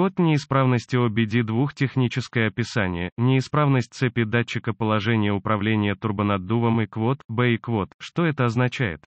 Код неисправности OBD2 техническое описание, неисправность цепи датчика положения управления турбонаддувом и квот, B и квот, что это означает?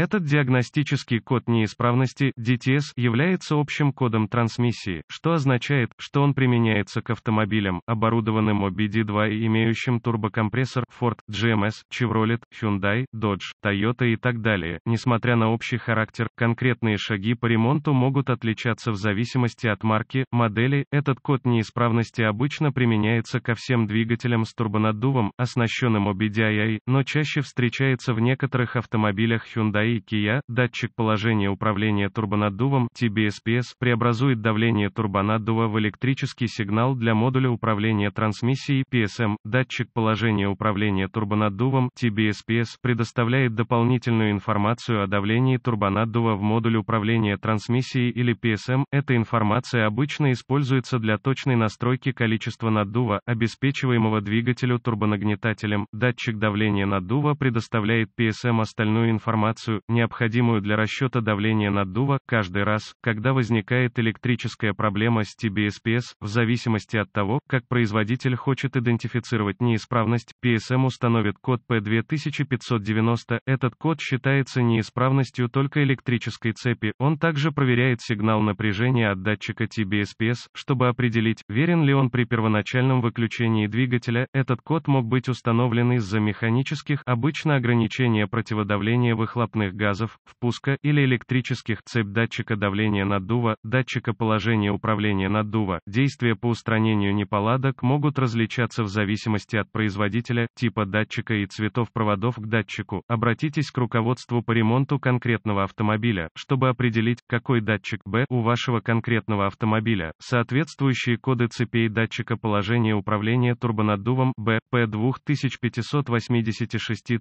Этот диагностический код неисправности DTS является общим кодом трансмиссии, что означает, что он применяется к автомобилям, оборудованным OBD2 и имеющим турбокомпрессор Ford, GMS, эм Chevrolet, Hyundai, Dodge, Toyota и так далее. Несмотря на общий характер, конкретные шаги по ремонту могут отличаться в зависимости от марки, модели. Этот код неисправности обычно применяется ко всем двигателям с турбонаддувом, оснащенным OBDI, но чаще встречается в некоторых автомобилях Hyundai АИ КИЯ, датчик положения управления турбонаддувом TBSPS преобразует давление турбонаддува в электрический сигнал для модуля управления трансмиссией PSM. Датчик положения управления турбонаддувом TBSPS предоставляет дополнительную информацию о давлении турбонаддува в модуль управления трансмиссией или PSM. Эта информация обычно используется для точной настройки количества наддува, обеспечиваемого двигателю турбонагнетателем. Датчик давления наддува предоставляет PSM остальную информацию коррекцию, необходимую для расчета давления наддува, каждый раз, когда возникает электрическая проблема с TBSPS, в зависимости от того, как производитель хочет идентифицировать неисправность, PSM установит код P2590, этот код считается неисправностью только электрической цепи, он также проверяет сигнал напряжения от датчика TBSPS, чтобы определить, верен ли он при первоначальном выключении двигателя, этот код мог быть установлен из-за механических, обычно ограничения противодавления выхлопных выхлопных газов, впуска или электрических цепь датчика давления наддува, датчика положения управления наддува. Действия по устранению неполадок могут различаться в зависимости от производителя, типа датчика и цветов проводов к датчику. Обратитесь к руководству по ремонту конкретного автомобиля, чтобы определить, какой датчик Б у вашего конкретного автомобиля, соответствующие коды цепей датчика положения управления турбонаддувом Б, П2586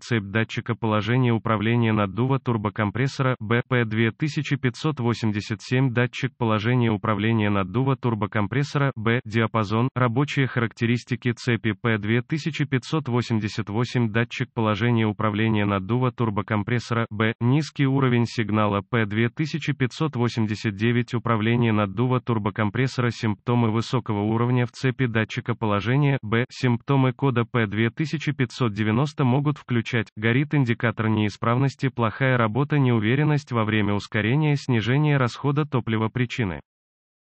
цепь датчика положения управления наддувом наддува турбокомпрессора BP2587 датчик положения управления наддува турбокомпрессора B диапазон, рабочие характеристики цепи P2588 датчик положения управления наддува турбокомпрессора B низкий уровень сигнала P2589 управление наддува турбокомпрессора симптомы высокого уровня в цепи датчика положения B симптомы кода P2590 могут включать горит индикатор неисправности плохая плохая работа неуверенность во время ускорения снижение расхода топлива причины.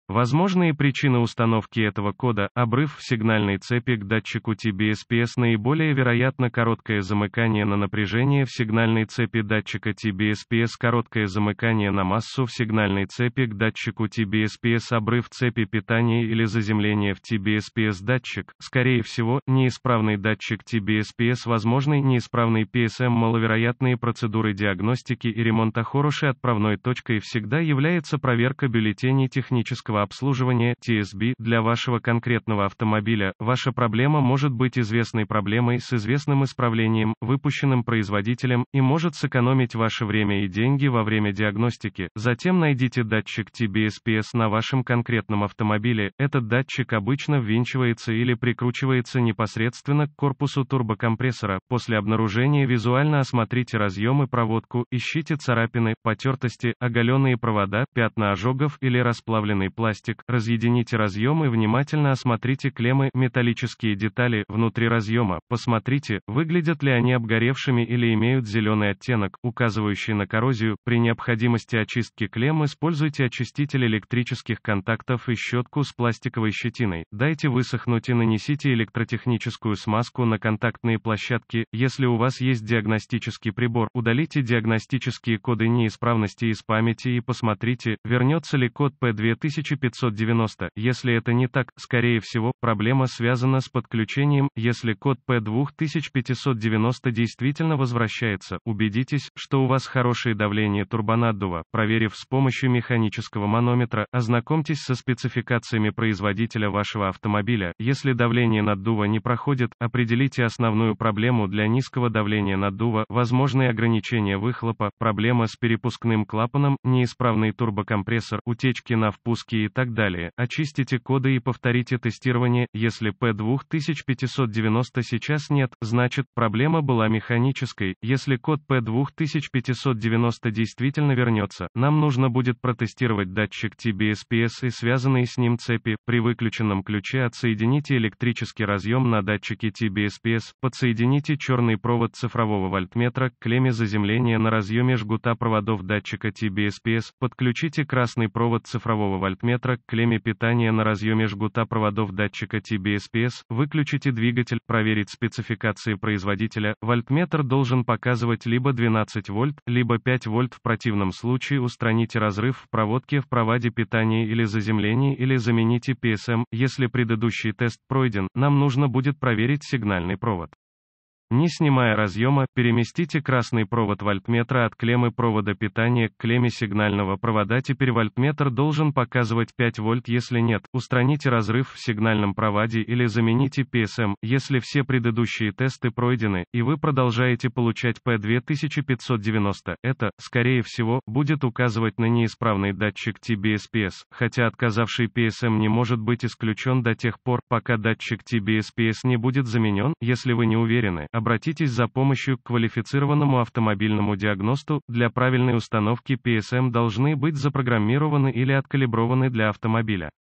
Возможные причины установки этого кода – обрыв в сигнальной цепи к датчику TBSPS наиболее вероятно короткое замыкание на напряжение в сигнальной цепи датчика TBSPS короткое замыкание на массу в сигнальной цепи к датчику TBSPS обрыв цепи питания или заземление в TBSPS датчик, скорее всего, неисправный датчик TBSPS возможный неисправный PSM маловероятные процедуры диагностики и ремонта хорошей отправной точкой всегда является проверка бюллетеней технического сервисного обслуживания TSB для вашего конкретного автомобиля, ваша проблема может быть известной проблемой с известным исправлением, выпущенным производителем, и может сэкономить ваше время и деньги во время диагностики. Затем найдите датчик TBSPS на вашем конкретном автомобиле. Этот датчик обычно ввинчивается или прикручивается непосредственно к корпусу турбокомпрессора. После обнаружения визуально осмотрите разъемы проводку, ищите царапины, потертости, оголенные провода, пятна ожогов или расплавленный пластик пластик, разъедините разъем и внимательно осмотрите клеммы, металлические детали, внутри разъема, посмотрите, выглядят ли они обгоревшими или имеют зеленый оттенок, указывающий на коррозию, при необходимости очистки клемм используйте очиститель электрических контактов и щетку с пластиковой щетиной, дайте высохнуть и нанесите электротехническую смазку на контактные площадки, если у вас есть диагностический прибор, удалите диагностические коды неисправности из памяти и посмотрите, вернется ли код P2000 2590. Если это не так, скорее всего, проблема связана с подключением. Если код P2590 действительно возвращается, убедитесь, что у вас хорошее давление турбонаддува. Проверив с помощью механического манометра, ознакомьтесь со спецификациями производителя вашего автомобиля. Если давление наддува не проходит, определите основную проблему для низкого давления наддува, возможные ограничения выхлопа, проблема с перепускным клапаном, неисправный турбокомпрессор, утечки на впуске и и так далее. Очистите коды и повторите тестирование. Если P2590 сейчас нет, значит, проблема была механической. Если код P2590 действительно вернется, нам нужно будет протестировать датчик TBSPS и связанные с ним цепи. При выключенном ключе отсоедините электрический разъем на датчике TBSPS, подсоедините черный провод цифрового вольтметра к клемме заземления на разъеме жгута проводов датчика TBSPS, подключите красный провод цифрового вольтметра метра, клемме питания на разъеме жгута проводов датчика TBSPS, выключите двигатель, проверить спецификации производителя, вольтметр должен показывать либо 12 вольт, либо 5 вольт в противном случае устраните разрыв в проводке в проводе питания или заземлении или замените PSM, если предыдущий тест пройден, нам нужно будет проверить сигнальный провод. Не снимая разъема, переместите красный провод вольтметра от клеммы провода питания к клемме сигнального провода. Теперь вольтметр должен показывать 5 вольт, если нет. Устраните разрыв в сигнальном проводе или замените PSM, если все предыдущие тесты пройдены, и вы продолжаете получать P2590. Это, скорее всего, будет указывать на неисправный датчик TBSPS, хотя отказавший PSM не может быть исключен до тех пор, пока датчик TBSPS не будет заменен, если вы не уверены, Обратитесь за помощью к квалифицированному автомобильному диагносту, для правильной установки PSM должны быть запрограммированы или откалиброваны для автомобиля.